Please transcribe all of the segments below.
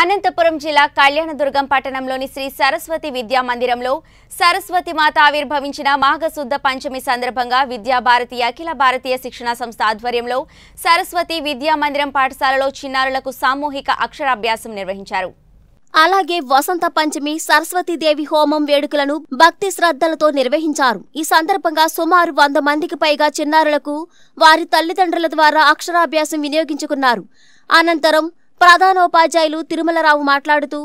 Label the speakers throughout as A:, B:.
A: అనంతపురం జిల్లా కళ్యాణదుర్గం పట్టణంలోని శ్రీ సరస్వతి విద్యా మందిరంలో సరస్వతి మాత ఆవిర్భవించిన మాఘశుద్ధ పంచమి సందర్భంగా విద్యాభారతి అఖిల భారతీయ శిక్షణ సంస్థ ఆధ్వర్యంలో సరస్వతి విద్యా మందిరం పాఠశాలలో చిన్నారులకు సామూహిక అక్షరాభ్యాసం నిర్వహించారు అలాగే వసంత పంచమి సరస్వతీదేవి హోమం వేడుకలను భక్తి శ్రద్ధలతో నిర్వహించారు ఈ సందర్భంగా సుమారు వంద మందికి పైగా చిన్నారులకు వారి తల్లిదండ్రుల ద్వారా అక్షరాభ్యాసం వినియోగించుకున్నారు అనంతరం ప్రధానోపాధ్యాయులు తిరుమలరావు మాట్లాడుతూ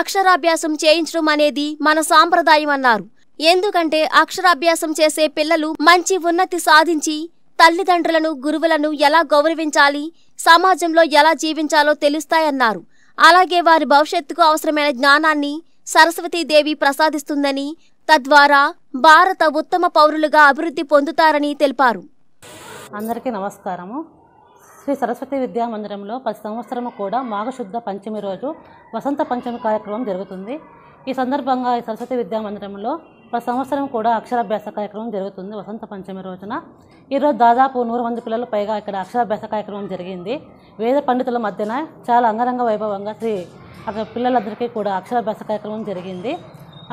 A: అక్షరాభ్యాసం చేయించడం అనేది మన సాంప్రదాయం అన్నారు ఎందుకంటే అక్షరాభ్యాసం చేసే పిల్లలు మంచి ఉన్నతి సాధించి తల్లిదండ్రులను గురువులను ఎలా గౌరవించాలి సమాజంలో ఎలా జీవించాలో తెలుస్తాయన్నారు అలాగే వారి భవిష్యత్తుకు అవసరమైన జ్ఞానాన్ని సరస్వతీదేవి ప్రసాదిస్తుందని
B: తద్వారా భారత ఉత్తమ పౌరులుగా అభివృద్ధి పొందుతారని తెలిపారు అందరికీ నమస్కారము శ్రీ సరస్వతి విద్యా మందిరంలో ప్రతి సంవత్సరం కూడా మాఘశుద్ధ పంచమి రోజు వసంత పంచమి కార్యక్రమం జరుగుతుంది ఈ సందర్భంగా ఈ సరస్వతి విద్యా మందిరంలో ప్రతి సంవత్సరం కూడా అక్షరాభ్యాస కార్యక్రమం జరుగుతుంది వసంత పంచమి రోజున ఈరోజు దాదాపు నూరు మంది పిల్లలు పైగా ఇక్కడ అక్షరాభ్యాస కార్యక్రమం జరిగింది వేద పండితుల మధ్యన చాలా అంగరంగ వైభవంగా శ్రీ అక్కడ పిల్లలందరికీ కూడా అక్షరాభ్యాస కార్యక్రమం జరిగింది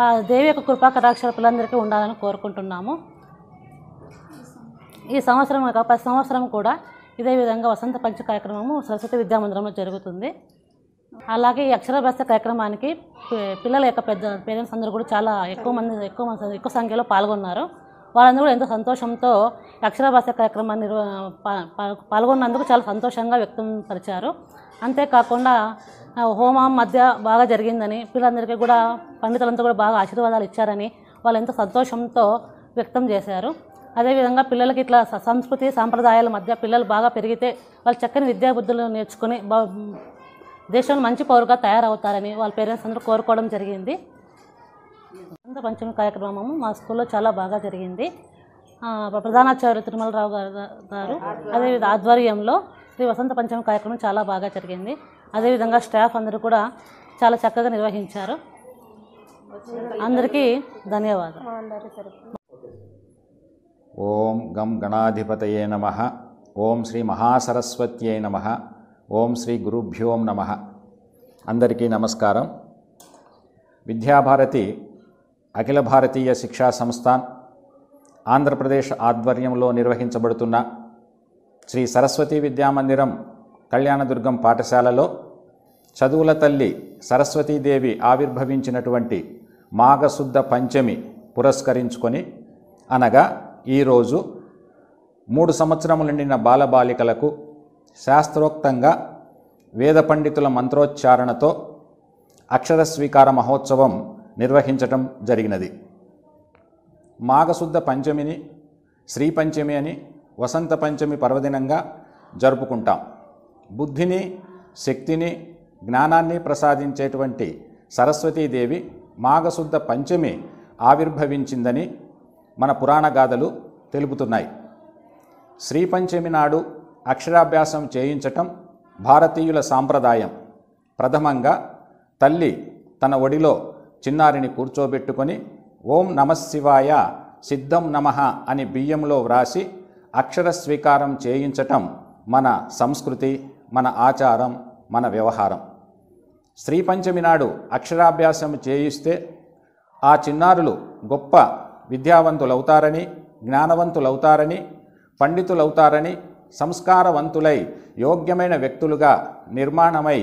B: ఆ దేవి యొక్క కృపా కటాక్షాలు పిల్లలందరికీ ఉండాలని కోరుకుంటున్నాము ఈ సంవత్సరం ప్రతి సంవత్సరం కూడా ఇదే విధంగా వసంత పంచ కార్యక్రమము సరస్వతి విద్యామందిరంలో జరుగుతుంది అలాగే ఈ అక్షరాభ్యాస కార్యక్రమానికి పిల్లల యొక్క పెద్ద పేరెంట్స్ అందరూ కూడా చాలా ఎక్కువ మంది ఎక్కువ మంది ఎక్కువ సంఖ్యలో పాల్గొన్నారు వాళ్ళందరూ కూడా ఎంతో సంతోషంతో అక్షరాభ్యాస కార్యక్రమాన్ని పాల్గొన్నందుకు చాలా సంతోషంగా వ్యక్తం పరిచారు అంతేకాకుండా హోమం మధ్య బాగా జరిగిందని పిల్లలందరికీ కూడా పండితులంతా కూడా బాగా ఆశీర్వాదాలు ఇచ్చారని వాళ్ళు ఎంతో సంతోషంతో వ్యక్తం చేశారు అదేవిధంగా పిల్లలకి ఇట్లా సంస్కృతి సాంప్రదాయాల మధ్య పిల్లలు బాగా పెరిగితే వాళ్ళు చక్కని విద్యాబుద్ధులు నేర్చుకుని దేశంలో మంచి పౌరుగా తయారవుతారని వాళ్ళ పేరెంట్స్ అందరూ కోరుకోవడం జరిగింది వసంత పంచమి కార్యక్రమము మా స్కూల్లో చాలా బాగా జరిగింది ప్రధానాచార్య తిరుమలరావు గారు గారు అదేవిధ ఆధ్వర్యంలో శ్రీ వసంత పంచమి కార్యక్రమం చాలా బాగా జరిగింది అదేవిధంగా స్టాఫ్ అందరూ కూడా చాలా చక్కగా నిర్వహించారు అందరికీ ధన్యవాదాలు
C: ఓం గం గణాధిపతయే నమ ఓం శ్రీ మహాసరస్వత్యై నమ ఓం శ్రీ గురుభ్యోం నమ అందరికీ నమస్కారం విద్యాభారతి అఖిల భారతీయ శిక్షా సంస్థాన్ ఆంధ్రప్రదేశ్ ఆధ్వర్యంలో నిర్వహించబడుతున్న శ్రీ సరస్వతి విద్యామందిరం కళ్యాణదుర్గం పాఠశాలలో చదువుల తల్లి సరస్వతీదేవి ఆవిర్భవించినటువంటి మాఘశుద్ధ పంచమి పురస్కరించుకొని అనగా ఈరోజు మూడు సంవత్సరములు నిండిన బాలబాలికలకు శాస్త్రోక్తంగా వేద పండితుల మంత్రోచ్చారణతో అక్షర స్వీకార మహోత్సవం నిర్వహించటం జరిగినది మాఘశుద్ధ పంచమిని శ్రీ పంచమి అని వసంత పంచమి పర్వదినంగా జరుపుకుంటాం బుద్ధిని శక్తిని జ్ఞానాన్ని ప్రసాదించేటువంటి సరస్వతీదేవి మాఘశుద్ధ పంచమి ఆవిర్భవించిందని మన పురాణ గాథలు తెలుపుతున్నాయి శ్రీపంచమి నాడు అక్షరాభ్యాసం చేయించటం భారతీయుల సాంప్రదాయం ప్రథమంగా తల్లి తన ఒడిలో చిన్నారిని కూర్చోబెట్టుకొని ఓం నమశివాయ సిద్ధం నమ అని బియ్యంలో వ్రాసి అక్షర స్వీకారం చేయించటం మన సంస్కృతి మన ఆచారం మన వ్యవహారం శ్రీపంచమి నాడు అక్షరాభ్యాసం చేయిస్తే ఆ చిన్నారులు గొప్ప విద్యావంతులవుతారని జ్ఞానవంతులవుతారని పండితులవుతారని సంస్కారవంతులై యోగ్యమైన వ్యక్తులుగా నిర్మాణమై